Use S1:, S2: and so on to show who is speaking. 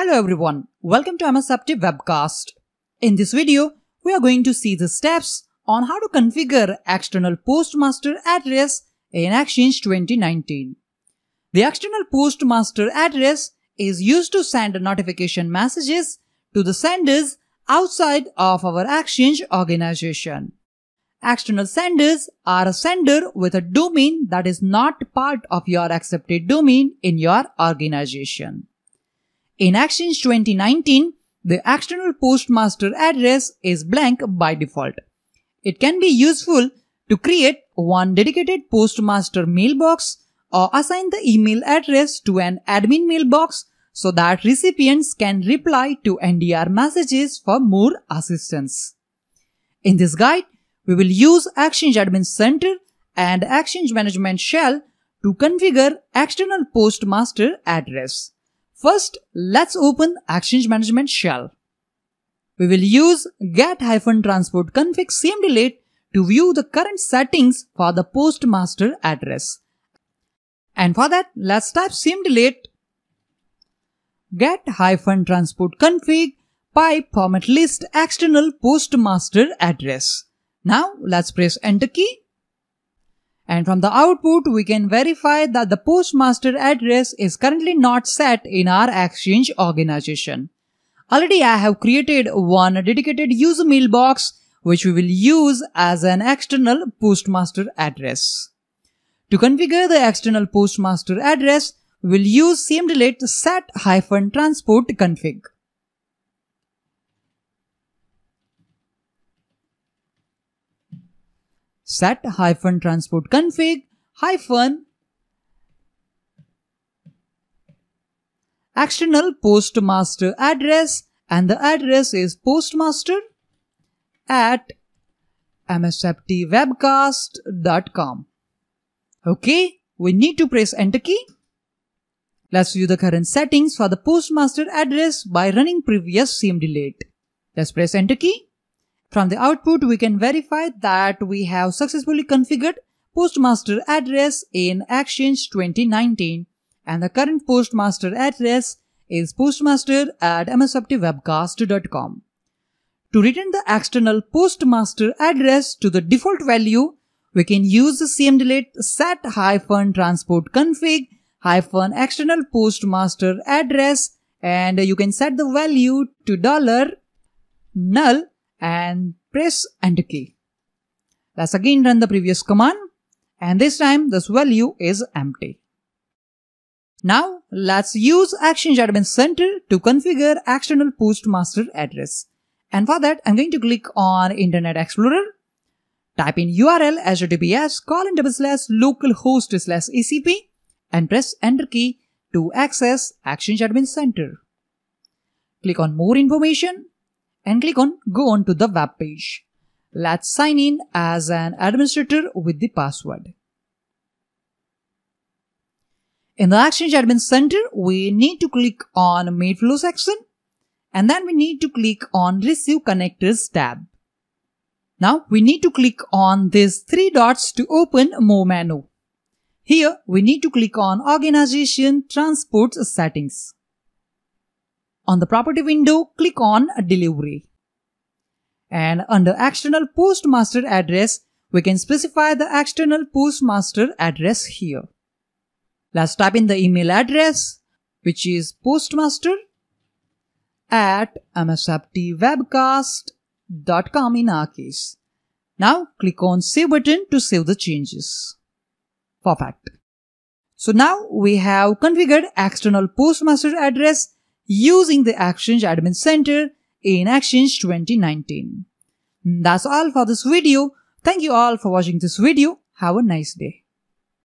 S1: Hello everyone, welcome to MS webcast. In this video, we are going to see the steps on how to configure external postmaster address in Exchange 2019. The external postmaster address is used to send notification messages to the senders outside of our Exchange organization. External senders are a sender with a domain that is not part of your accepted domain in your organization. In Actions 2019, the external postmaster address is blank by default. It can be useful to create one dedicated postmaster mailbox or assign the email address to an admin mailbox so that recipients can reply to NDR messages for more assistance. In this guide, we will use Exchange Admin Center and Exchange Management Shell to configure external postmaster address. First, let's open Exchange Management Shell. We will use get-transport config same to view the current settings for the postmaster address. And for that, let's type same get-transport config pipe format list external postmaster address. Now let's press enter key and from the output, we can verify that the postmaster address is currently not set in our Exchange organization. Already I have created one dedicated user mailbox which we will use as an external postmaster address. To configure the external postmaster address, we'll use delete set-transport config. set hyphen transport config hyphen external postmaster address and the address is postmaster at msftwebcast.com. Okay, we need to press enter key. Let's view the current settings for the postmaster address by running previous cmd late. Let's press enter key. From the output, we can verify that we have successfully configured postmaster address in Exchange 2019 and the current postmaster address is postmaster at msuptwebcast.com. To return the external postmaster address to the default value, we can use the delete set hyphen transport config hyphen external postmaster address and you can set the value to dollar null and press enter key. Let's again run the previous command and this time this value is empty. Now let's use Action Admin Center to configure external postmaster address. And for that I'm going to click on Internet Explorer. Type in URL https colon double slash localhost slash ECP and press enter key to access Action Admin Center. Click on more information and click on go on to the web page. Let's sign in as an administrator with the password. In the Exchange Admin Center, we need to click on Mailflow section and then we need to click on Receive Connectors tab. Now we need to click on these three dots to open More menu. Here we need to click on Organization Transport Settings. On the property window, click on delivery. And under external postmaster address, we can specify the external postmaster address here. Let's type in the email address, which is postmaster at msftwebcast.com in our case. Now click on save button to save the changes. Perfect. So now we have configured external postmaster address using the Actions Admin Center in Actions 2019. That's all for this video. Thank you all for watching this video. Have a nice day.